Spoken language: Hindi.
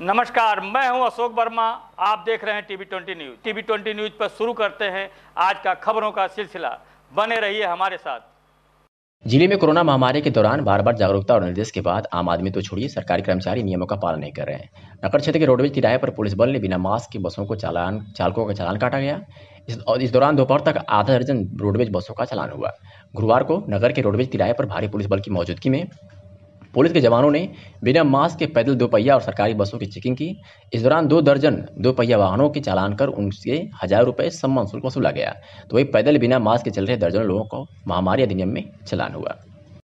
नमस्कार मैं हूं अशोक वर्मा आप देख रहे हैं TV twenty news TV twenty news पर शुरू करते हैं आज का खबरों का सिलसिला बने रहिए हमारे साथ जिले में कोरोना महामारी के दौरान बार बार जागरूकता और निर्देश के बाद आम आदमी तो छोड़िए सरकारी कर्मचारी नियमों का पालन नहीं कर रहे हैं नगर क्षेत्र के रोडवेज किराए पर पुलिस बल ने बिना मास्क के बसों को चालान चालकों का चालान काटा गया इस और इस दौरान दोपहर तक आधा दर्जन रोडवेज बसों का चालान हुआ गुरुवार को नगर के रोडवेज किराए पर भारी पुलिस बल की मौजूदगी में पुलिस के जवानों ने बिना मास्क के पैदल दोपहिया और सरकारी बसों की चेकिंग की इस दौरान दो दर्जन दोपहिया वाहनों के चालान कर उनसे हजार रुपये सम्मान शुल्क वसूला गया तो वही पैदल बिना मास्क के चल रहे दर्जनों लोगों को महामारी अधिनियम में चलान हुआ